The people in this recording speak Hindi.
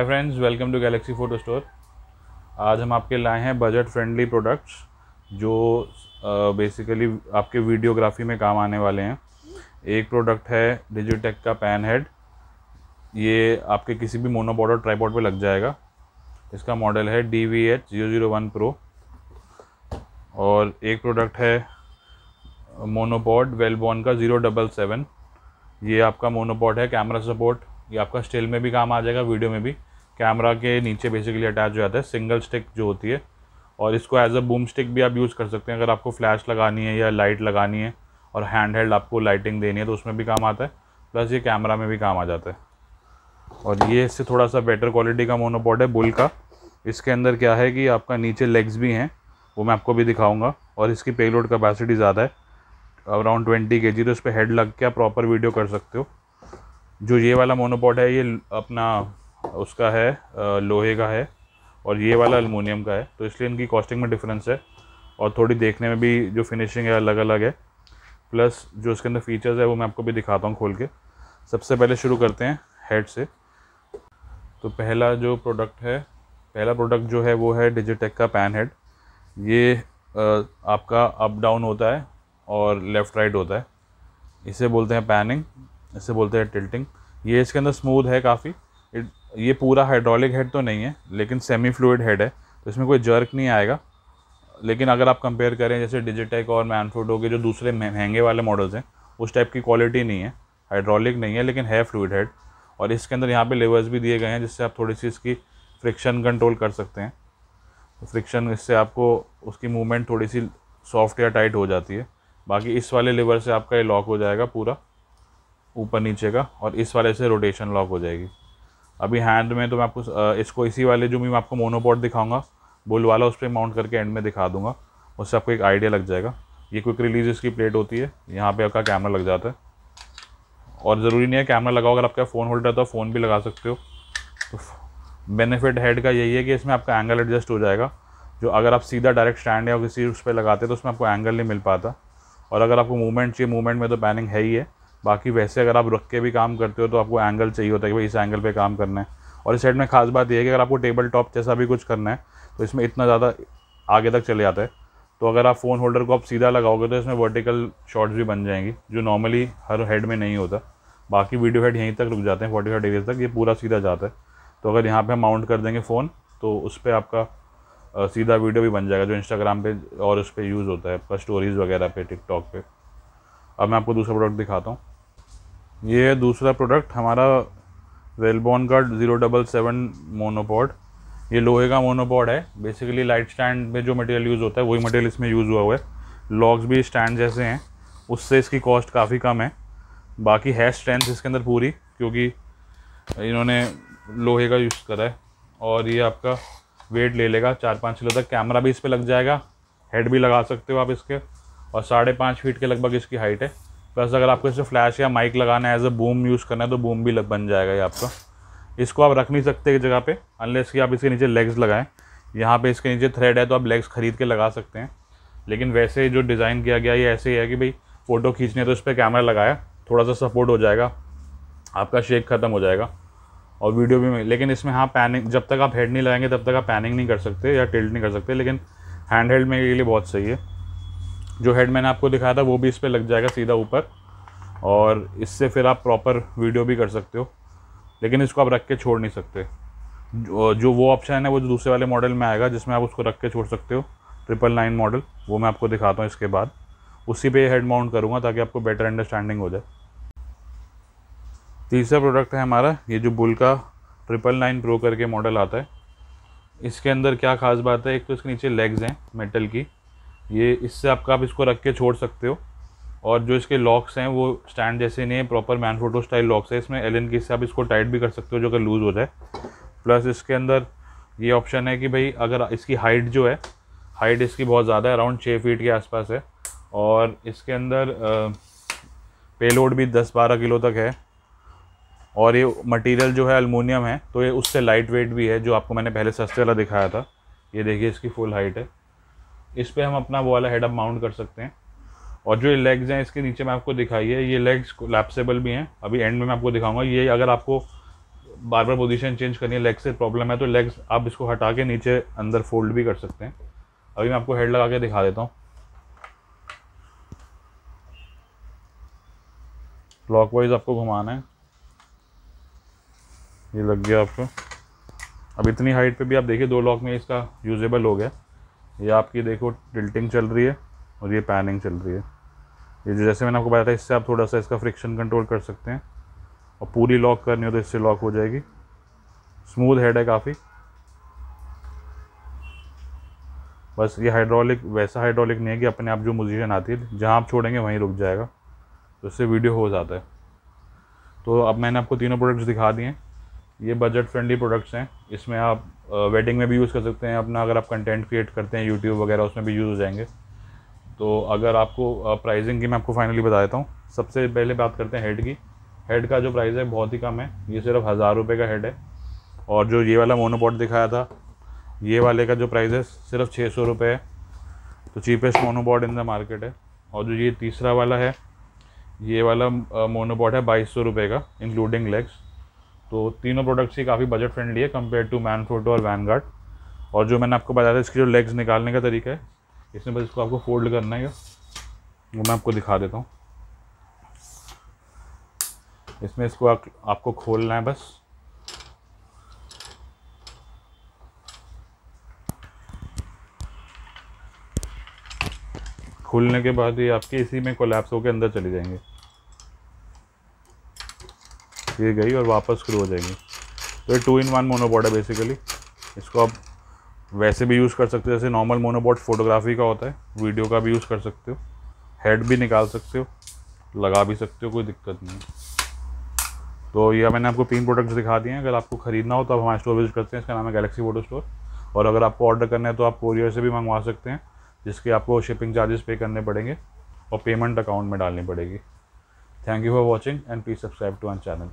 hi friends welcome to galaxy photo store आज हम आपके लाए हैं बजट फ्रेंडली प्रोडक्ट्स जो बेसिकली uh, आपके वीडियोग्राफी में काम आने वाले हैं एक प्रोडक्ट है डिजिटेक का पैन हेड ये आपके किसी भी मोनोबॉर्डर ट्राईपॉड पे लग जाएगा इसका मॉडल है D V H zero zero one pro और एक प्रोडक्ट है मोनोपॉड वेलबॉर्न का ज़ीरो डबल सेवन ये आपका मोनोपॉड है कैमरा सपोर्ट ये आपका स्टिल में भी काम आ जाएगा वीडियो में भी कैमरा के नीचे बेसिकली अटैच हो जाता है सिंगल स्टिक जो होती है और इसको एज अ बूम स्टिक भी आप यूज़ कर सकते हैं अगर आपको फ्लैश लगानी है या लाइट लगानी है और हैंड हेल्ड आपको लाइटिंग देनी है तो उसमें भी काम आता है प्लस ये कैमरा में भी काम आ जाता है और ये इससे थोड़ा सा बेटर क्वालिटी का मोनोपॉड है बुल का इसके अंदर क्या है कि आपका नीचे लेग्स भी हैं वो मैं आपको भी दिखाऊंगा और इसकी पेलोड कैपेसिटी ज़्यादा है अराउंड ट्वेंटी के जी तो इस पर हेड लग के आप प्रॉपर वीडियो कर सकते हो जो ये वाला मोनोपॉड है ये अपना उसका है लोहे का है और ये वाला अलमोनियम का है तो इसलिए इनकी कॉस्टिंग में डिफरेंस है और थोड़ी देखने में भी जो फिनिशिंग है अलग अलग है प्लस जो इसके अंदर फीचर्स है वो मैं आपको भी दिखाता हूँ खोल के सबसे पहले शुरू करते हैं हेड से तो पहला जो प्रोडक्ट है पहला प्रोडक्ट जो है वो है डिजिटेक का पैन हेड ये आपका अप डाउन होता है और लेफ़्ट राइट होता है इसे बोलते हैं पैनिंग इसे बोलते हैं टिल्टिंग ये इसके अंदर स्मूथ है काफ़ी ये पूरा हाइड्रोलिक हेड तो नहीं है लेकिन सेमी फ्लूड हेड है तो इसमें कोई जर्क नहीं आएगा लेकिन अगर आप कंपेयर करें जैसे डिजिटेक और मैनफ्रोडो के जो दूसरे महंगे वाले मॉडल्स हैं उस टाइप की क्वालिटी नहीं है हाइड्रोलिक नहीं है लेकिन है फ्लूड हेड और इसके अंदर यहाँ पे लेवर्स भी दिए गए हैं जिससे आप थोड़ी सी इसकी फ्रिक्शन कंट्रोल कर सकते हैं तो फ्रिक्शन इससे आपको उसकी मूवमेंट थोड़ी सी सॉफ्ट या टाइट हो जाती है बाकी इस वाले लेवर से आपका ये लॉक हो जाएगा पूरा ऊपर नीचे का और इस वाले से रोटेशन लॉक हो जाएगी अभी हैंड में तो मैं आपको इसको इसी वाले जो भी मैं आपको मोनोपॉट दिखाऊंगा बुल वाला उस पर माउंट करके एंड में दिखा दूंगा उससे आपको एक आइडिया लग जाएगा ये क्विक रिलीज इसकी प्लेट होती है यहाँ पे आपका कैमरा लग जाता है और ज़रूरी नहीं है कैमरा लगाओ अगर आपका फ़ोन होल्डर तो फ़ोन भी लगा सकते हो तो बेनिफिट हेड का यही है कि इसमें आपका एंगल एडजस्ट हो जाएगा जो अगर आप सीधा डायरेक्ट स्टैंड या किसी उस पर लगाते तो उसमें आपको एंगल नहीं मिल पाता और अगर आपको मूवमेंट चाहिए मूवमेंट में तो पैनिंग है ही है बाकी वैसे अगर आप रख के भी काम करते हो तो आपको एंगल चाहिए होता है कि भाई इस एंगल पे काम करना है और इस साइड में खास बात यह है कि अगर आपको टेबल टॉप जैसा भी कुछ करना है तो इसमें इतना ज़्यादा आगे तक चले जाता है तो अगर आप फ़ोन होल्डर को आप सीधा लगाओगे तो इसमें वर्टिकल शॉट्स भी बन जाएंगी जो नॉर्मली हर हेड में नहीं होता बाकी वीडियो हेड यहीं तक रुक जाते हैं फोर्टी फाइव डिग्रीज तक ये पूरा सीधा जाता है तो अगर यहाँ पर हम माउंट कर देंगे फ़ोन तो उस पर आपका सीधा वीडियो भी बन जाएगा जो इंस्टाग्राम पे और उस पर यूज़ होता है आपका स्टोरीज़ वगैरह पे टिकटॉक पे अब मैं आपको दूसरा प्रोडक्ट दिखाता हूँ ये है दूसरा प्रोडक्ट हमारा वेलबॉर्न का ज़ीरो डबल सेवन मोनोपॉड ये लोहे का मोनोपॉड है बेसिकली लाइट स्टैंड में जो मटेरियल यूज़ होता है वही मटेरियल इसमें यूज़ हुआ हुआ है लॉक्स भी स्टैंड जैसे हैं उससे इसकी कॉस्ट काफ़ी कम है बाकी है स्ट्रेंथ इसके अंदर पूरी क्योंकि इन्होंने लोहे का यूज़ करा है और ये आपका वेट ले लेगा चार पाँच किलो तक कैमरा भी इस पर लग जाएगा हेड भी लगा सकते हो आप इसके और साढ़े पाँच फीट के लगभग इसकी हाइट है बस अगर आपको इससे फ्लैश या माइक लगाना है एज अ बूम यूज़ करना है तो बूम भी लग बन जाएगा ये आपका इसको आप रख नहीं सकते एक जगह पे अनलेस कि आप इसके नीचे लेग्स लगाएं यहाँ पे इसके नीचे थ्रेड है तो आप लेग्स ख़रीद के लगा सकते हैं लेकिन वैसे जो डिज़ाइन किया गया ये ऐसे ही है कि भाई फ़ोटो खींचने तो इस पर कैमरा लगाया थोड़ा सा सपोर्ट हो जाएगा आपका शेक ख़त्म हो जाएगा और वीडियो भी लेकिन इसमें हाँ पैनिंग जब तक आप हेड नहीं लगाएंगे तब तक आप पैनिंग नहीं कर सकते या टिल्ट नहीं कर सकते लेकिन हैंड हेल्ड में के लिए बहुत सही है जो हेड मैंने आपको दिखाया था वो भी इस पर लग जाएगा सीधा ऊपर और इससे फिर आप प्रॉपर वीडियो भी कर सकते हो लेकिन इसको आप रख के छोड़ नहीं सकते जो वो ऑप्शन है वो जो दूसरे वाले मॉडल में आएगा जिसमें आप उसको रख के छोड़ सकते हो ट्रिपल नाइन मॉडल वो मैं आपको दिखाता हूँ इसके बाद उसी पे हेड माउंट करूँगा ताकि आपको बेटर अंडरस्टैंडिंग हो जाए तीसरा प्रोडक्ट है हमारा ये जो बुल का ट्रिपल नाइन प्रो करके मॉडल आता है इसके अंदर क्या खास बात है एक तो इसके नीचे लेग्स हैं मेटल की ये इससे आपका आप इसको रख के छोड़ सकते हो और जो इसके लॉक्स हैं वो स्टैंड जैसे नहीं है proper Manfrotto style locks है इसमें एल एन की से आप इसको टाइट भी कर सकते हो जो कि लूज़ हो जाए प्लस इसके अंदर ये ऑप्शन है कि भाई अगर इसकी हाइट जो है हाइट इसकी बहुत ज़्यादा है अराउंड छः फीट के आसपास है और इसके अंदर पेलोड भी दस बारह किलो तक है और ये मटेरियल जो है अलमोनियम है तो ये उससे लाइट वेट भी है जो आपको मैंने पहले सस्ते वाला दिखाया था ये देखिए इसकी फुल हाइट है इस पर हम अपना वो वाला हेडअप माउंट कर सकते हैं और जो लेग्स हैं इसके नीचे मैं आपको दिखाई है ये लेग्स लैप्सेबल भी हैं अभी एंड में मैं आपको दिखाऊंगा ये अगर आपको बार बार पोजीशन चेंज करनी है लेग से प्रॉब्लम है तो लेग्स आप इसको हटा के नीचे अंदर फोल्ड भी कर सकते हैं अभी मैं आपको हेड लगा के दिखा देता हूँ क्लॉक वाइज आपको घुमाना है ये लग गया आपको अब इतनी हाइट पे भी आप देखिए दो लॉक में इसका यूजेबल हो गया ये आपकी देखो टिल्टिंग चल रही है और ये पैनिंग चल रही है ये जो जैसे मैंने आपको बताया था इससे आप थोड़ा सा इसका फ्रिक्शन कंट्रोल कर सकते हैं और पूरी लॉक करनी हो तो इससे लॉक हो जाएगी स्मूथ हेड है काफ़ी बस ये हाइड्रोलिक वैसा हाइड्रोलिक नहीं है कि अपने आप जो मोजिशन आती है जहाँ आप छोड़ेंगे वहीं रुक जाएगा तो इससे वीडियो हो जाता है तो अब मैंने आपको तीनों प्रोडक्ट्स दिखा दिए हैं ये बजट फ्रेंडली प्रोडक्ट्स हैं इसमें आप वेडिंग में भी यूज़ कर सकते हैं अपना अगर आप कंटेंट क्रिएट करते हैं यूट्यूब वगैरह उसमें भी यूज़ हो जाएंगे तो अगर आपको प्राइसिंग की मैं आपको फाइनली बता देता हूँ सबसे पहले बात करते हैं हेड की हेड का जो प्राइस है बहुत ही कम है ये सिर्फ हज़ार रुपये का हेड है और जो ये वाला मोनोपॉट दिखाया था ये वाले का जो प्राइस है सिर्फ छः सौ रुपये है तो cheapest monopod in the market है और जो ये तीसरा वाला है ये वाला मोनोपॉट है बाईस सौ रुपये का इंक्लूडिंग लेग्स तो तीनों प्रोडक्ट्स ही काफ़ी बजट फ्रेंडली है कंपेयर टू मैन फोटो और वैन गार्ड और जो मैंने आपको बताया था इसकी जो लेग्स निकालने का तरीका है इसमें बस इसको आपको फोल्ड करना है वो मैं आपको दिखा देता हूँ इसमें इसको आप, आपको खोलना है बस खोलने के बाद ये आपके इसी में कोलैप्स होकर अंदर चले जाएंगे ये गई और वापस शुरू हो जाएगी तो ये टू इन वन मोनोबॉट है बेसिकली इसको आप वैसे भी यूज़ कर सकते हो जैसे नॉर्मल मोनोबॉट फोटोग्राफी का होता है वीडियो का भी यूज़ कर सकते हो हेड भी निकाल सकते हो लगा भी सकते हो कोई दिक्कत नहीं तो ये मैंने आपको तीन प्रोडक्ट्स दिखा दिए हैं अगर आपको ख़रीदना हो तो आप हमारे स्टोर विजिट करते हैं इसका नाम है गैलेक्सी फोटो स्टोर और अगर आपको ऑर्डर करना है तो आप कोरियर से भी मंगवा सकते हैं जिसके आपको शिपिंग चार्जेस पे करने पड़ेंगे और पेमेंट अकाउंट में डालनी पड़ेगी thank you for watching and please subscribe to our channel